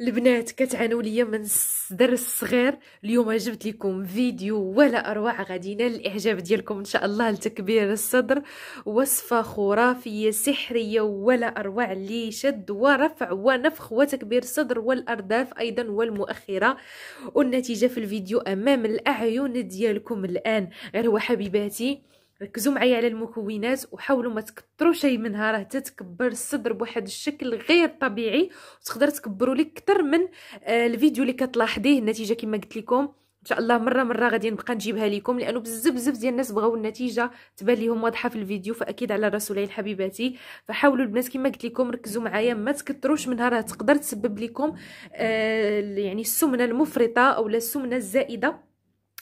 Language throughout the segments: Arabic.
البنات كتعانوا ليا من الصدر الصغير اليوم جبت لكم فيديو ولا اروع غادي نال الاعجاب ديالكم ان شاء الله لتكبير الصدر وصفه خرافيه سحريه ولا اروع اللي شد ورفع ونفخ وتكبير الصدر والارداف ايضا والمؤخره والنتيجه في الفيديو امام الاعين ديالكم الان غير هو حبيباتي ركزوا معايا على المكونات وحاولوا ما تكثروا شيء منها راه تتكبر الصدر بواحد الشكل غير طبيعي وتقدر تكبروا لك اكثر من آه، الفيديو اللي كتلاحظيه النتيجه كما قلت لكم ان شاء الله مره مره غادي نبقى نجيبها لكم لانه بزاف بزاف ديال الناس بغاو النتيجه تبان لهم واضحه في الفيديو فاكيد على رسولي حبيباتي فحاولوا البنات كما قلت لكم ركزوا معايا ما تكثروش منها راه تقدر تسبب لكم آه يعني السمنه المفرطه اولا السمنه الزائده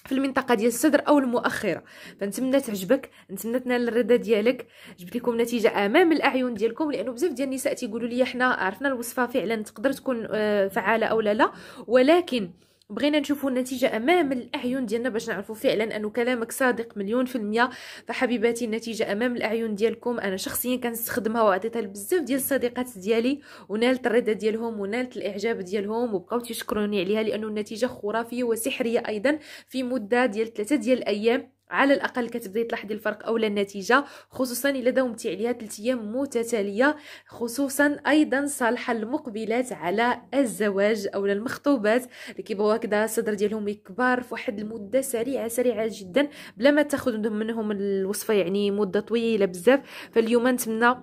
في المنطقه ديال الصدر او المؤخره فنتمنى تعجبك نتمنى تنال الرضا ديالك جبت لكم نتيجه امام الاعين ديالكم لانه بزاف ديال النساء تيقولوا لي حنا عرفنا الوصفه فعلا تقدر تكون آه، فعاله او لا لا ولكن بغينا نشوفوا النتيجة أمام الأعين ديالنا باش نعرفوا فعلا أنه كلامك صادق مليون في المية فحبيباتي النتيجة أمام الأعين ديالكم أنا شخصيا كنستخدمها وعطيتها لبزاف ديال الصديقات ديالي ونالت الرضا ديالهم ونالت الإعجاب ديالهم وبقاو تيشكروني عليها لأنه النتيجة خرافية وسحرية أيضا في مدة ديال ثلاثة ديال الأيام على الاقل كتبداي تلاحظي الفرق اولا النتيجه خصوصا الا داومتي عليها 3 ايام متتاليه خصوصا ايضا صالحه المقبلات على الزواج اولا المخطوبات اللي كيبغيو هكذا الصدر ديالهم يكبر في واحد المده سريعه سريعه جدا بلا ما تاخذ منهم الوصفه يعني مده طويله بزاف فاليوم نتمنى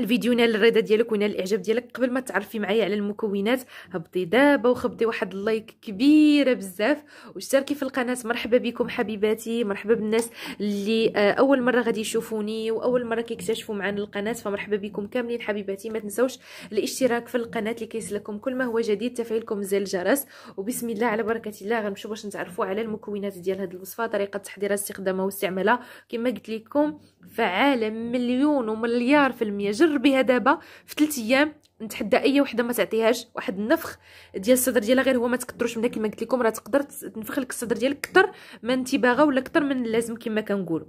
الفيديو نال الرضا ديالك ونال الاعجاب ديالك قبل ما تعرفي معايا على المكونات هبطي دابا وخبطي واحد اللايك كبيره بزاف واشتركي في القناه مرحبا بكم حبيباتي مرحبا بالناس اللي آه، اول مره غادي يشوفوني واول مره كيكتشفوا معنا القناه فمرحبا بكم كاملين حبيباتي ما تنسوش الاشتراك في القناه اللي كيصلكم كل ما هو جديد تفعيلكم زر الجرس وبسم الله على بركه الله غنمشيو باش نتعرفوا على المكونات ديال هذه الوصفه طريقه تحضيرها استخدامها واستعمالها كما قلت لكم فعاله مليون ومليار في المية جر نقرر بها دابا في 3 ايام نتحدى اي وحده ما تعطيهاش واحد النفخ ديال الصدر ديالها غير هو ما تقدروش منها كما قلت لكم راه تقدر تنفخ لك الصدر ديالك اكثر من انت باغا ولا اكثر من اللازم كما كنقولوا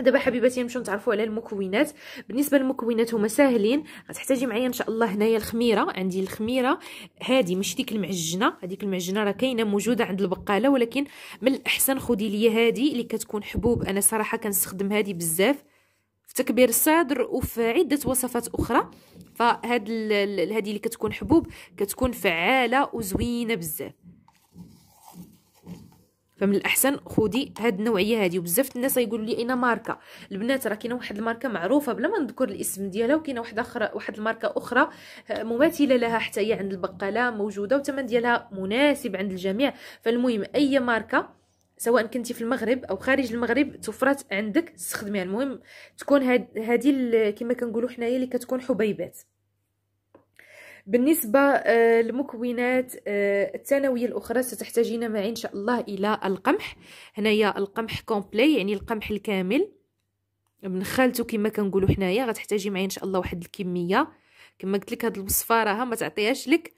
دابا حبيباتي نمشيو نتعرفوا على المكونات بالنسبه للمكونات هما ساهلين غتحتاجي معايا ان شاء الله هنايا الخميره عندي الخميره هذه ماشي ديك المعجنه هذيك المعجنه راه كاينه موجوده عند البقاله ولكن من الاحسن خدي ليا هذه اللي كتكون حبوب انا صراحه كنستخدم هذه بزاف في تكبير الصدر وفي عده وصفات اخرى فهاد هذه اللي كتكون حبوب كتكون فعاله وزوينه بزاف فمن الاحسن خدي هاد النوعيه هادي وبزاف الناس يقولوا لي اين ماركه البنات راه كاينه واحد الماركه معروفه بلا ما نذكر الاسم ديالها وكاينه واحد اخرى واحد الماركه اخرى مماثله لها حتى هي عند البقاله موجوده وثمن ديالها مناسب عند الجميع فالمهم اي ماركه سواء كنتي في المغرب او خارج المغرب توفرات عندك استخدميها المهم تكون هذه كما كنقولوا حنايا اللي كتكون حبيبات بالنسبة آه، للمكونات آه، الثانوية الأخرى ستحتاجين معي إن شاء الله إلى القمح هنايا القمح كومبلي يعني القمح الكامل من خالته كما كنقولوا حنايا غتحتاجي معي ان شاء الله واحد الكميه كما قلت لك هذه الوصفه راها ما تعطيهاش لك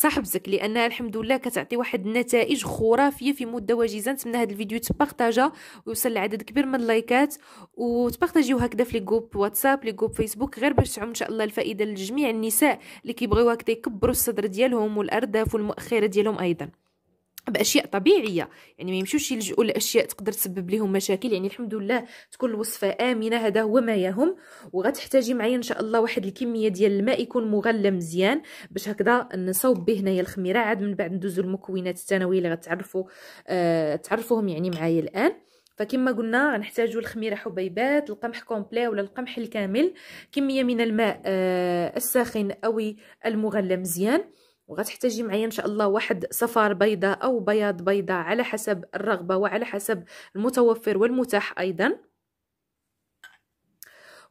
صاحبتك لانها الحمد لله كتعطي واحد النتائج خرافيه في مده وجيزه نتمنى هذا الفيديو تبارطاجا ويوصل لعدد كبير من اللايكات وتبارطاجيو هكذا في لي جروب واتساب لي جروب فيسبوك غير باش تعم ان شاء الله الفائده لجميع النساء اللي كيبغيو هكذا يكبروا الصدر ديالهم والارداف والمؤخره ديالهم ايضا باشياء طبيعيه يعني ما يمشوش يلجؤوا لاشياء تقدر تسبب لهم مشاكل يعني الحمد لله تكون الوصفه امنه هذا هو ما يهم وغتحتاجي معايا ان شاء الله واحد الكميه ديال الماء يكون مغلى مزيان باش هكذا نصاوب به هنايا الخميره عاد من بعد ندوزو المكونات الثانويه اللي غتعرفوا آه تعرفوهم يعني معايا الان فكما قلنا غنحتاجوا الخميره حبيبات القمح كومبلي ولا القمح الكامل كميه من الماء آه الساخن او المغلى مزيان وغتحتاجي معايا ان شاء الله واحد صفار بيضاء او بياض بيضاء على حسب الرغبه وعلى حسب المتوفر والمتاح ايضا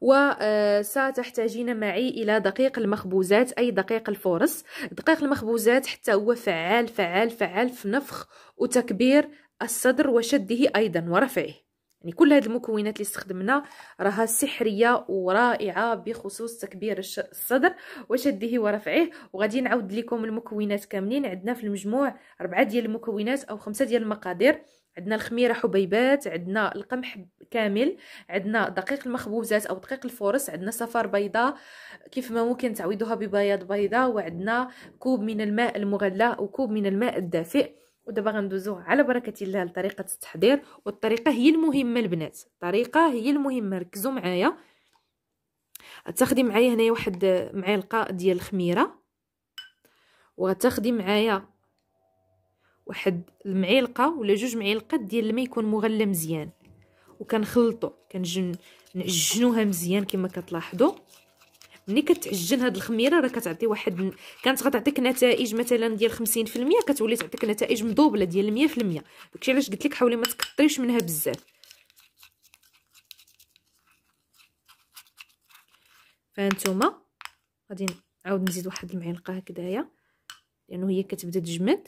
وستحتاجين آه، معي الى دقيق المخبوزات اي دقيق الفورس دقيق المخبوزات حتى هو فعال فعال فعال في نفخ وتكبير الصدر وشده ايضا ورفعه يعني كل هذه المكونات اللي استخدمنا راها سحريه ورائعه بخصوص تكبير الصدر وشده ورفعه وغادي نعاود لكم المكونات كاملين عندنا في المجموع اربعه ديال المكونات او خمسه ديال المقادير عندنا الخميره حبيبات عندنا القمح كامل عندنا دقيق المخبوزات او دقيق الفورس عندنا صفار بيضاء كيف ما ممكن تعويضها ببياض بيضاء وعندنا كوب من الماء المغلى وكوب من الماء الدافئ ودابا غندوزو على بركه الله لطريقه التحضير والطريقه هي المهمه البنات الطريقه هي المهمه ركزوا معايا غتاخدي معايا هنايا واحد معلقه ديال الخميره وغتاخدي معايا واحد المعلقه ولا جوج معلقات ديال الماء يكون مغلى مزيان وكنخلطو كنجي نعجنوها مزيان كما كتلاحظوا ملي كتعجن هاد الخميره راه كتعطي واحد كانت غتعطيك نتائج مثلا ديال 50% كتولي تعطيك نتائج مضوبله ديال 100% داكشي علاش قلت لك حاولي ما تكثريش منها بزاف فانتوما غادي نعاود نزيد واحد المعلقه هكدايا لانه يعني هي كتبدا تجمد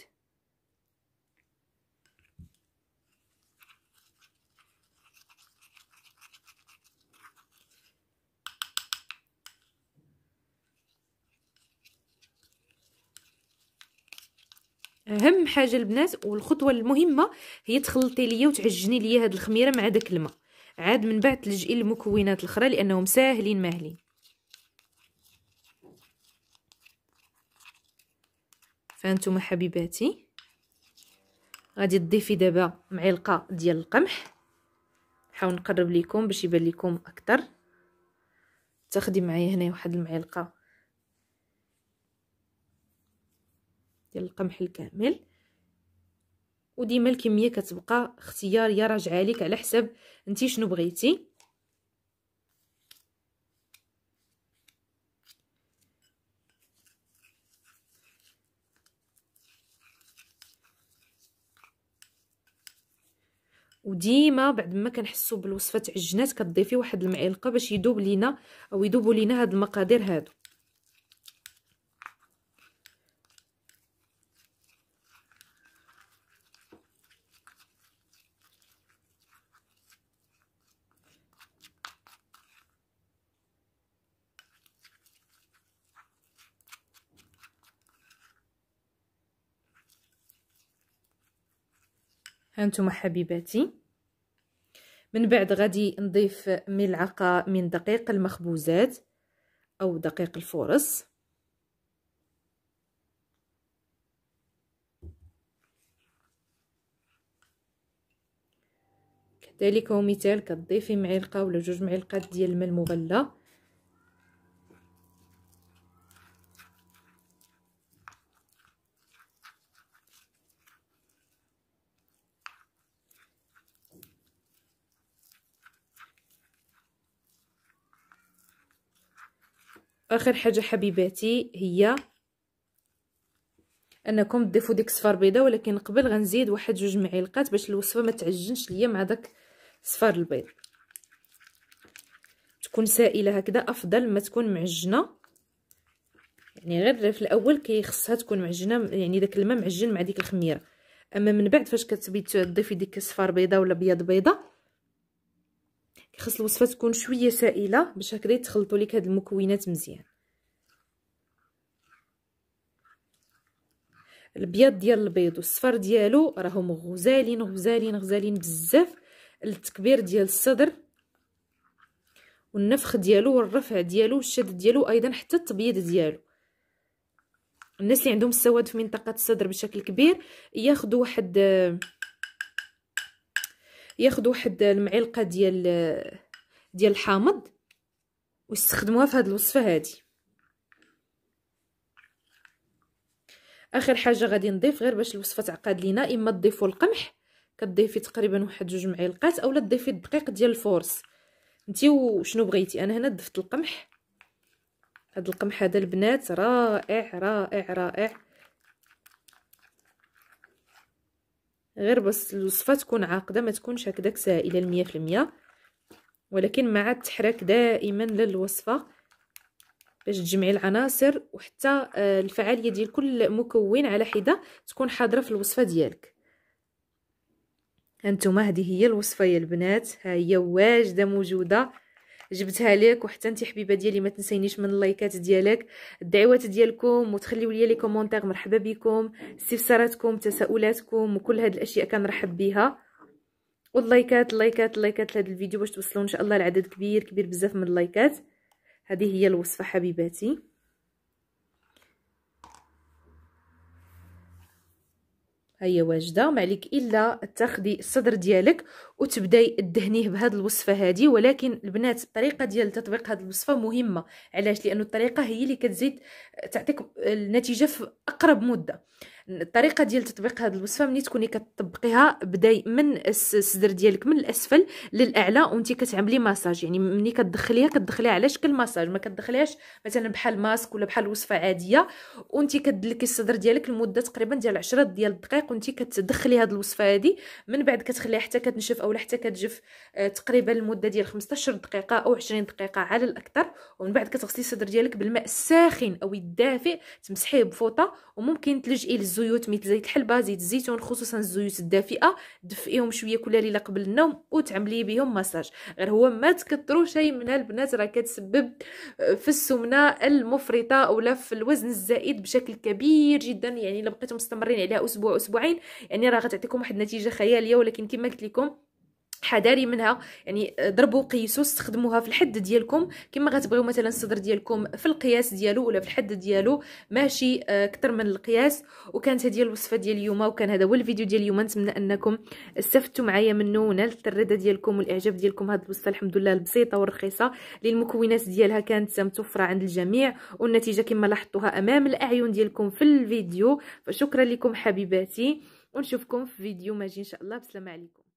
اهم حاجه البنات والخطوه المهمه هي تخلطي ليا وتعجني ليا هاد الخميره مع داك الماء عاد من بعد تلجئي المكونات الاخرى لانهم ساهلين ماهلين فانتم حبيباتي غادي تضيفي دابا معلقه ديال القمح نحاول نقرب لكم باش يبان لكم اكثر تاخدي معايا هنا واحد المعلقه ديال القمح الكامل وديما الكميه كتبقى اختياريه راجعه لك على حسب انت شنو بغيتي وديما بعد ما كنحسوا بالوصفه تعجنات كتضيفي واحد المعلقه باش يذوب لينا او يذوبوا لينا هاد المقادير هادو هانتوما حبيباتي من بعد غادي نضيف ملعقه من دقيق المخبوزات او دقيق الفورص كذلك ومثال كتضيفي معلقه ولا جوج معلقات ديال الماء المغلى اخر حاجه حبيباتي هي انكم تضيفوا ديك صفار بيضاء ولكن قبل غنزيد واحد جوج معلقات باش الوصفه ما تعجنش ليا مع داك صفار البيض تكون سائله هكذا افضل ما تكون معجنه يعني غير في الاول كيخصها تكون معجنه يعني داك الماء معجن مع ديك الخميره اما من بعد فاش كتبغي تضيفي ديك صفار بيضاء ولا بيض بيضه خص الوصفه تكون شويه سائله باش هكذا يتخلطوا لك هاد المكونات مزيان البيض ديال البيض والصفر ديالو راهم غزالين غزالين غزالين بزاف التكبير ديال الصدر والنفخ ديالو والرفع ديالو والشد ديالو ايضا حتى التبييض ديالو الناس اللي عندهم السواد في منطقه الصدر بشكل كبير ياخذوا واحد ياخذوا واحد المعلقه ديال ديال الحامض ويستخدموها في هذه الوصفه هذه اخر حاجه غادي نضيف غير باش الوصفه تعقد لينا اما تضيفوا القمح كتضيفي تقريبا واحد جوج معلقات اولا تضيفي الدقيق ديال الفورس نتي وشنو بغيتي انا هنا ضفت القمح هاد القمح هذا البنات رائع رائع رائع غير بس الوصفه تكون عاقده ما تكونش هكذاك سائله 100% ولكن مع التحريك دائما للوصفه باش تجمعي العناصر وحتى آه، الفعاليه ديال كل مكون على حده تكون حاضره في الوصفه ديالك هانتوما هذه هي الوصفه يا البنات ها هي واجده موجوده جبتها لك وحتى انت حبيبه ديالي ما تنسينيش من اللايكات ديالك الدعوات ديالكم وتخليو لي لي كومونتير مرحبا بكم استفساراتكم تساؤلاتكم وكل هاد الاشياء كنرحب بها واللايكات اللايكات اللايكات لهذا الفيديو باش توصلوا ان شاء الله لعدد كبير كبير بزاف من اللايكات هذه هي الوصفه حبيباتي هي واجده ما عليك الا تاخدي الصدر ديالك وتبداي دهنيه بهاد الوصفه هادي ولكن البنات الطريقه ديال تطبيق هاد الوصفه مهمه علاش لانه الطريقه هي اللي كتزيد تعطيك النتيجه في اقرب مده الطريقه ديال تطبيق هذه الوصفه ملي تكوني كتطبقيها بداي من الصدر ديالك من الاسفل للاعلى وانت كتعملي مساج يعني ملي كتدخليها كتدخليها على شكل مساج ما كتدخليهاش مثلا بحال ماسك ولا بحال وصفه عاديه وانت كدلكي الصدر ديالك لمده تقريبا ديال 10 ديال الدقائق وانت كتدخلي هذه الوصفه هذه من بعد كتخليها حتى كتنشف اولا حتى كتجف آه، تقريبا المده ديال 15 دقيقه او 20 دقيقه على الاكثر ومن بعد كتغسلي الصدر ديالك بالماء الساخن او الدافئ تمسحيه بفوطه وممكن تلجئي زيوت مثل زيت الحلبه زيت الزيتون خصوصا الزيوت الدافئه دفئيهم شويه كل ليله قبل النوم وتعملي بهم مساج غير هو ما تكثروا شيء من البنات راه كتسبب آه، في السمنه المفرطه اولا في الوزن الزائد بشكل كبير جدا يعني الا بقيتوا مستمرين عليها اسبوع اسبوعين يعني راه غتعطيكم واحد النتيجه خياليه ولكن كما قلت لكم حذاري منها يعني آه، ضربوا قيسوا استخدموها في الحد ديالكم كما غتبغيو مثلا الصدر ديالكم في القياس ديالو ولا في الحد ديالو ماشي آه، اكثر من القياس وكانت هذه الوصفه ديال اليوم وكان هذا هو الفيديو ديال اليوم نتمنى انكم استفدتوا معايا منه ونالت الرضا ديالكم والاعجاب ديالكم هذه الوصفه الحمد لله البسيطه والرخيصه للمكونات المكونات ديالها كانت متوفره عند الجميع والنتيجه كما لاحظتوها امام الاعين ديالكم في الفيديو فشكرا لكم حبيباتي ونشوفكم في فيديو ماجي ان شاء الله بسلام عليكم